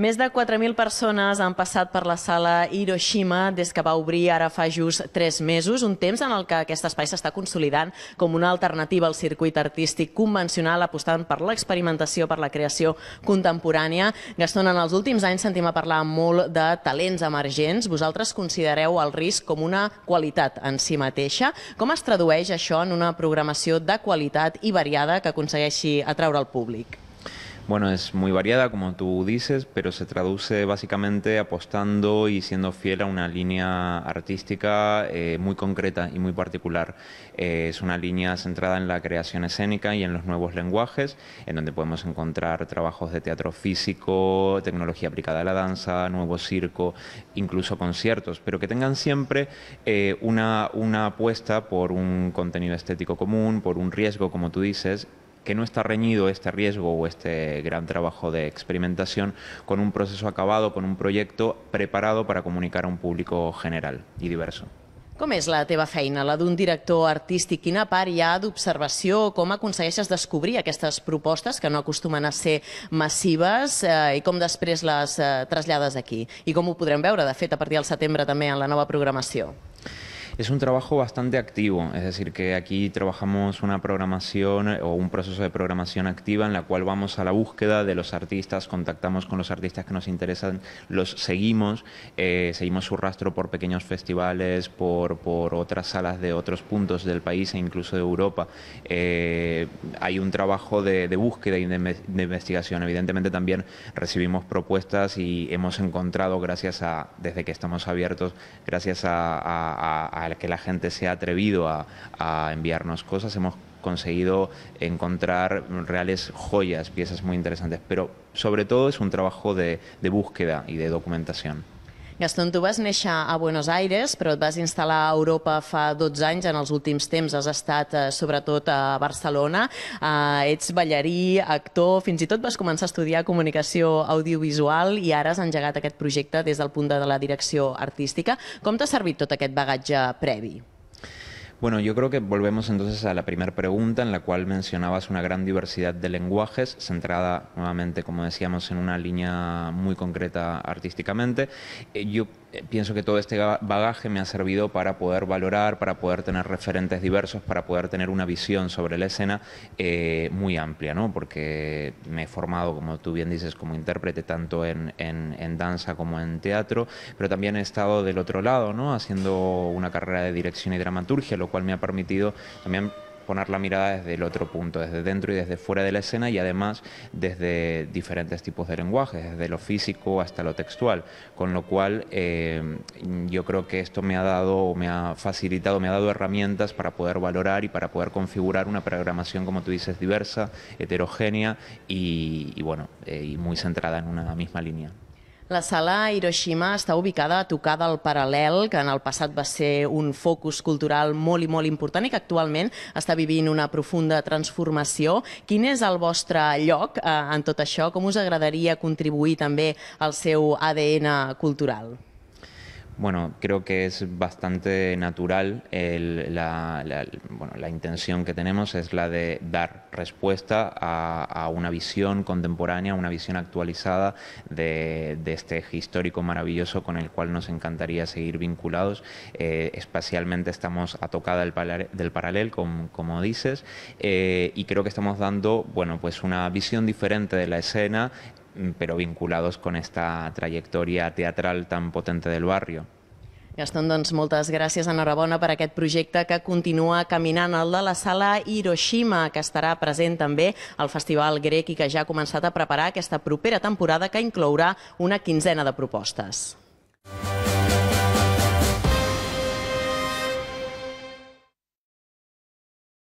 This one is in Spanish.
Més de 4.000 persones han passat per la sala Hiroshima des que va obrir ara fa just 3 mesos, un temps en el que aquest espai s'està consolidant com una alternativa al circuit artístic convencional, apostant per l'experimentació, per la creació contemporània. Gaston, en els últims anys sentim a parlar molt de talents emergents. Vosaltres considereu el risc com una qualitat en si mateixa. Com es tradueix això en una programació de qualitat i variada que aconsegueixi atraure el públic? Bueno, es muy variada, como tú dices, pero se traduce básicamente apostando y siendo fiel a una línea artística eh, muy concreta y muy particular. Eh, es una línea centrada en la creación escénica y en los nuevos lenguajes, en donde podemos encontrar trabajos de teatro físico, tecnología aplicada a la danza, nuevo circo, incluso conciertos, pero que tengan siempre eh, una, una apuesta por un contenido estético común, por un riesgo, como tú dices, que no está reñido este riesgo o este gran trabajo de experimentación con un proceso acabado, con un proyecto preparado para comunicar a un público general y diverso. Com és la teva feina, la d'un director artístic? Quina part hi ha d'observació? Com aconsegueixes descobrir aquestes propostes que no acostumen a ser massives eh, i com després les eh, trasllades aquí? I com ho podrem veure, de fet, a partir del setembre també en la nova programació? Es un trabajo bastante activo, es decir, que aquí trabajamos una programación eh, o un proceso de programación activa en la cual vamos a la búsqueda de los artistas, contactamos con los artistas que nos interesan, los seguimos, eh, seguimos su rastro por pequeños festivales, por, por otras salas de otros puntos del país e incluso de Europa. Eh, hay un trabajo de, búsqueda y de, investigación. Evidentemente también recibimos propuestas y hemos encontrado, gracias a, desde que estamos abiertos, gracias a a que la gente se ha atrevido a, enviarnos cosas. Hemos conseguido encontrar reales joyas, piezas muy interesantes, pero sobre todo es un trabajo de búsqueda y de documentación. Gaston, tu vas néixer a Buenos Aires, però et vas instal·lar a Europa fa 12 anys. En els últims temps has estat eh, sobretot a Barcelona. Eh, ets ballarí, actor, fins i tot vas començar a estudiar comunicació audiovisual i ara has engegat aquest projecte des del punt de la direcció artística. Com t'ha servit tot aquest bagatge previ? Bueno, yo creo que volvemos entonces a la primera pregunta en la cual mencionabas una gran diversidad de lenguajes, centrada nuevamente, como decíamos, en una línea muy concreta artísticamente. Eh, yo eh, pienso que todo este bagaje me ha servido para poder valorar, para poder tener referentes diversos, para poder tener una visión sobre la escena eh, muy amplia, ¿no? Porque me he formado, como tú bien dices, como intérprete tanto en, en, danza como en teatro, pero también he estado del otro lado, ¿no? Haciendo una carrera de dirección y dramaturgia, lo cual me ha permitido también poner la mirada desde el otro punto, desde dentro y desde fuera de la escena y además desde diferentes tipos de lenguajes, desde lo físico hasta lo textual. Con lo cual eh, yo creo que esto me ha dado, me ha facilitado, me ha dado herramientas para poder valorar y para poder configurar una programación, como tú dices, diversa, heterogénea y, bueno, eh, y muy centrada en una misma línea. La sala Hiroshima està ubicada a tocar del paral·lel, que en el passat va ser un focus cultural molt i molt important i que actualment està vivint una profunda transformació. Quin és el vostre lloc eh, en tot això? Com us agradaria contribuir també al seu ADN cultural? Bueno, creo que es bastante natural. la, intención que tenemos es la de dar respuesta a, una visión contemporánea, una visión actualizada de, este histórico maravilloso con el cual nos encantaría seguir vinculados. Eh, espacialmente estamos a tocada del, paralelo, como dices, eh, y creo que estamos dando bueno, pues una visión diferente de la escena Mm, pero vinculados con esta trayectoria teatral tan potente del barrio. Gastón, doncs moltes gràcies, enhorabona per aquest projecte que continua caminant, el de la sala Hiroshima, que estarà present també al Festival Grec i que ja ha començat a preparar aquesta propera temporada que inclourà una quinzena de propostes.